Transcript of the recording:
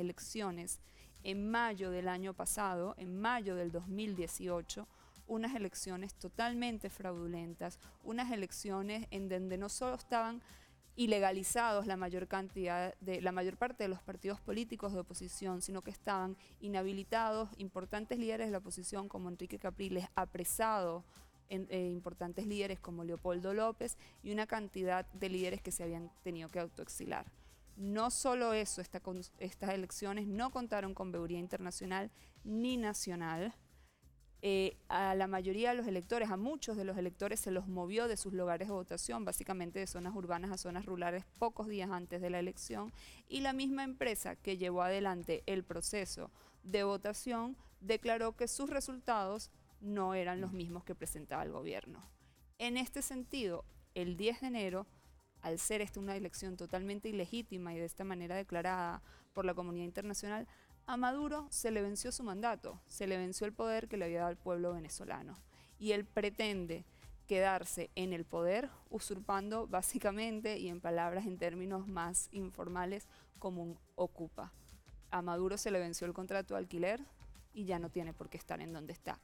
elecciones en mayo del año pasado, en mayo del 2018, unas elecciones totalmente fraudulentas, unas elecciones en donde no solo estaban ilegalizados la mayor cantidad de la mayor parte de los partidos políticos de oposición, sino que estaban inhabilitados importantes líderes de la oposición como Enrique Capriles, apresados eh, importantes líderes como Leopoldo López y una cantidad de líderes que se habían tenido que autoexilar. No solo eso, estas elecciones no contaron con veeduría internacional ni nacional. Eh, a la mayoría de los electores, a muchos de los electores se los movió de sus lugares de votación, básicamente de zonas urbanas a zonas rurales, pocos días antes de la elección. Y la misma empresa que llevó adelante el proceso de votación declaró que sus resultados no eran los mismos que presentaba el gobierno. En este sentido, el 10 de enero al ser esta una elección totalmente ilegítima y de esta manera declarada por la comunidad internacional, a Maduro se le venció su mandato, se le venció el poder que le había dado el pueblo venezolano. Y él pretende quedarse en el poder, usurpando básicamente, y en palabras, en términos más informales, como un ocupa. A Maduro se le venció el contrato de alquiler y ya no tiene por qué estar en donde está.